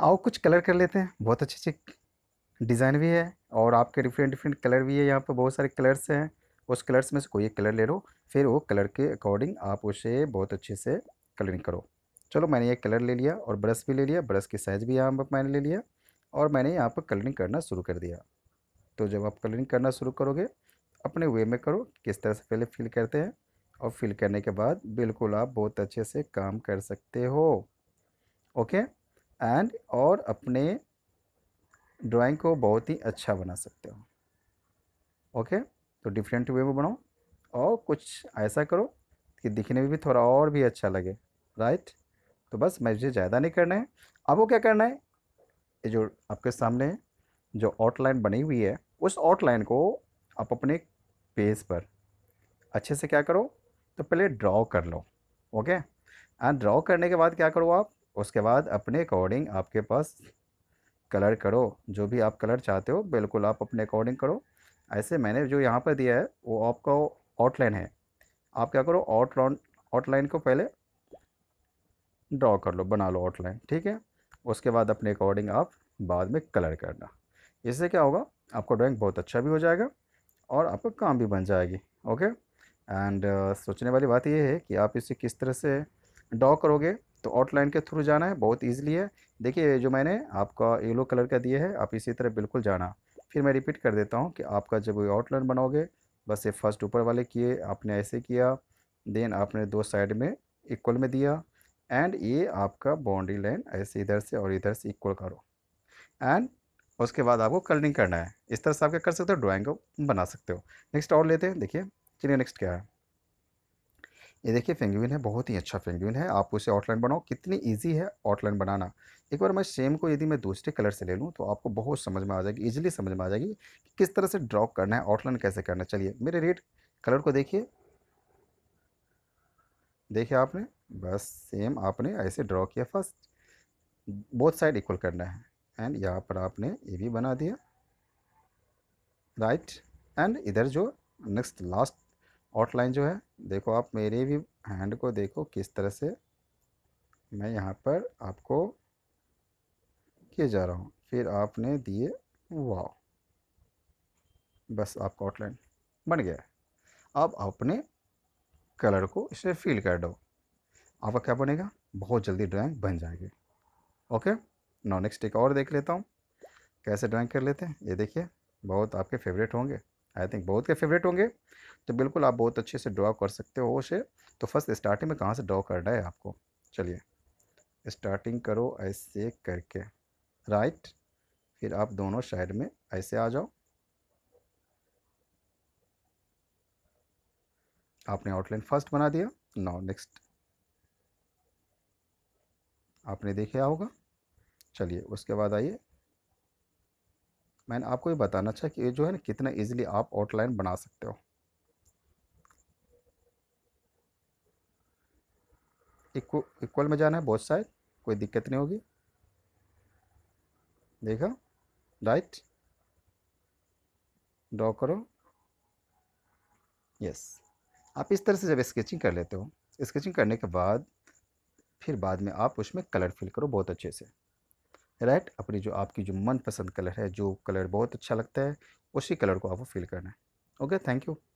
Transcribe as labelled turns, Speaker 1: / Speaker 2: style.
Speaker 1: आओ कुछ कलर कर लेते हैं बहुत अच्छे अच्छे डिज़ाइन भी है और आपके डिफरेंट डिफरेंट कलर भी है यहाँ पर बहुत सारे कलर्स हैं उस कलर्स में से कोई एक कलर ले लो फिर वो कलर के अकॉर्डिंग आप उसे बहुत अच्छे से कलरिंग करो चलो मैंने ये कलर ले लिया और ब्रश भी ले लिया ब्रश की साइज़ भी यहाँ पर मैंने ले लिया और मैंने यहाँ पर कलरिंग करना शुरू कर दिया तो जब आप कलरिंग करना शुरू करोगे अपने वे में करो किस तरह से पहले फिल करते हैं और फिल करने के बाद बिल्कुल आप बहुत अच्छे से काम कर सकते हो ओके एंड और अपने ड्राइंग को बहुत ही अच्छा बना सकते हो ओके तो डिफरेंट वे में बनाओ और कुछ ऐसा करो कि दिखने में भी थोड़ा और भी अच्छा लगे राइट तो बस मुझे ज़्यादा नहीं करना है अब वो क्या करना है ये जो आपके सामने जो आउटलाइन बनी हुई है उस आउटलाइन को आप अपने पेज पर अच्छे से क्या करो तो पहले ड्रॉ कर लो ओके एंड ड्रॉ करने के बाद क्या करो आप उसके बाद अपने अकॉर्डिंग आपके पास कलर करो जो भी आप कलर चाहते हो बिल्कुल आप अपने अकॉर्डिंग करो ऐसे मैंने जो यहाँ पर दिया है वो आपका आउटलाइन है आप क्या करो आउट आउटलाइन को पहले ड्रॉ कर लो बना लो आउटलाइन ठीक है उसके बाद अपने अकॉर्डिंग आप बाद में कलर करना इससे क्या होगा आपका ड्राइंग बहुत अच्छा भी हो जाएगा और आपका काम भी बन जाएगी ओके एंड uh, सोचने वाली बात यह है कि आप इसे किस तरह से ड्रॉ करोगे तो आउटलाइन के थ्रू जाना है बहुत ईजिली है देखिए जो मैंने आपका येलो कलर का दिया है आप इसी तरह बिल्कुल जाना फिर मैं रिपीट कर देता हूँ कि आपका जब कोई आउटलाइन बनाओगे बस ये फर्स्ट ऊपर वाले किए आपने ऐसे किया देन आपने दो साइड में इक्वल में दिया एंड ये आपका बाउंड्री लाइन ऐसे इधर से और इधर से इक्वल करो एंड उसके बाद आपको कलरिंग करना है इस तरह से आप क्या कर सकते हो ड्राइंग को बना सकते हो नेक्स्ट और लेते हैं देखिए चलिए नेक्स्ट क्या है ये देखिए फेंगविन है बहुत ही अच्छा फेंगविन है आप उसे आउटलाइन बनाओ कितनी ईजी है आउटलाइन बनाना एक बार मैं सेम को यदि मैं दूसरे कलर से ले लूँ तो आपको बहुत समझ में आ जाएगी ईजिली समझ में आ जाएगी कि किस तरह से ड्रॉ करना है आउटलाइन कैसे करना है चलिए मेरे रेड कलर को देखिए देखिए आपने बस सेम आपने ऐसे ड्रॉ किया फर्स्ट बोथ साइड इक्वल करना है एंड यहाँ पर आपने ये भी बना दिया राइट एंड इधर जो नेक्स्ट लास्ट आउटलाइन जो है देखो आप मेरे भी हैंड को देखो किस तरह से मैं यहाँ पर आपको किए जा रहा हूँ फिर आपने दिए वाओ बस आपका आउटलाइन बन गया अब अपने कलर को इसमें फील कर दो आपका क्या बनेगा बहुत जल्दी ड्राइंग बन जाएगी ओके नाउ नेक्स्ट एक और देख लेता हूँ कैसे ड्राइंग कर लेते हैं ये देखिए बहुत आपके फेवरेट होंगे आई थिंक बहुत के फेवरेट होंगे तो बिल्कुल आप बहुत अच्छे से ड्रॉ कर सकते हो उसे तो फर्स्ट स्टार्टिंग में कहाँ से ड्रॉ करना है आपको चलिए स्टार्टिंग करो ऐसे करके राइट फिर आप दोनों साइड में ऐसे आ जाओ आपने आउटलाइन फर्स्ट बना दिया नाउ नेक्स्ट आपने देखा होगा चलिए उसके बाद आइए मैंने आपको ये बताना चाहिए कि ये जो है ना कितना इजीली आप आउटलाइन बना सकते हो इक्वल में जाना है बहुत साइड कोई दिक्कत नहीं होगी देखा राइट ड्रॉ करो यस आप इस तरह से जब स्केचिंग कर लेते हो स्केचिंग करने के बाद फिर बाद में आप उसमें कलर फिल करो बहुत अच्छे से राइट अपनी जो आपकी जो मनपसंद कलर है जो कलर बहुत अच्छा लगता है उसी कलर को आपको फिल करना है ओके थैंक यू